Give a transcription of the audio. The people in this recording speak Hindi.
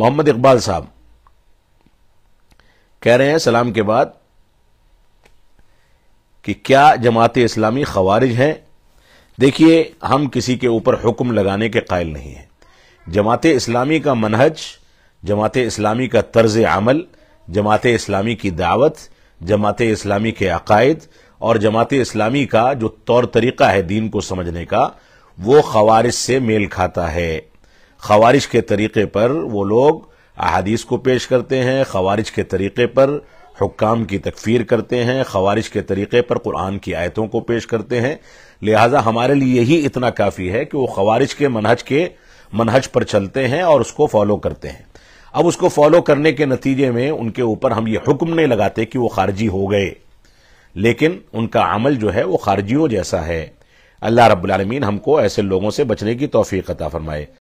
मोहम्मद इकबाल साहब कह रहे हैं सलाम के बाद कि क्या जमात इस्लामी खवारिज है देखिए हम किसी के ऊपर हुक्म लगाने के कायल नहीं हैं जमात इस्लामी का मनहज जमात इस्लामी का तर्ज अमल जमात इस्लामी की दावत जमात इस्लामी के अकायद और जमात इस्लामी का जो तौर तरीका है दीन को समझने का वो खवारिज से मेल खाता है खवारिश के तरीके पर वो लोग अहादीस को पेश करते हैं खवारिश के तरीके पर हुक्काम की तकफीर करते हैं खवारिश के तरीके पर कुरान की आयतों को पेश करते हैं लिहाजा हमारे लिए यही इतना काफ़ी है कि वो खवारिश के मनहज के मनहज पर चलते हैं और उसको फॉलो करते हैं अब उसको फॉलो करने के नतीजे में उनके ऊपर हम ये हुक्म नहीं लगाते कि वो खारजी हो गए लेकिन उनका अमल जो है वो खारजियों जैसा है अल्लाह रब्बुल रबालमीन हमको ऐसे लोगों से बचने की तोफ़ी अता फरमाए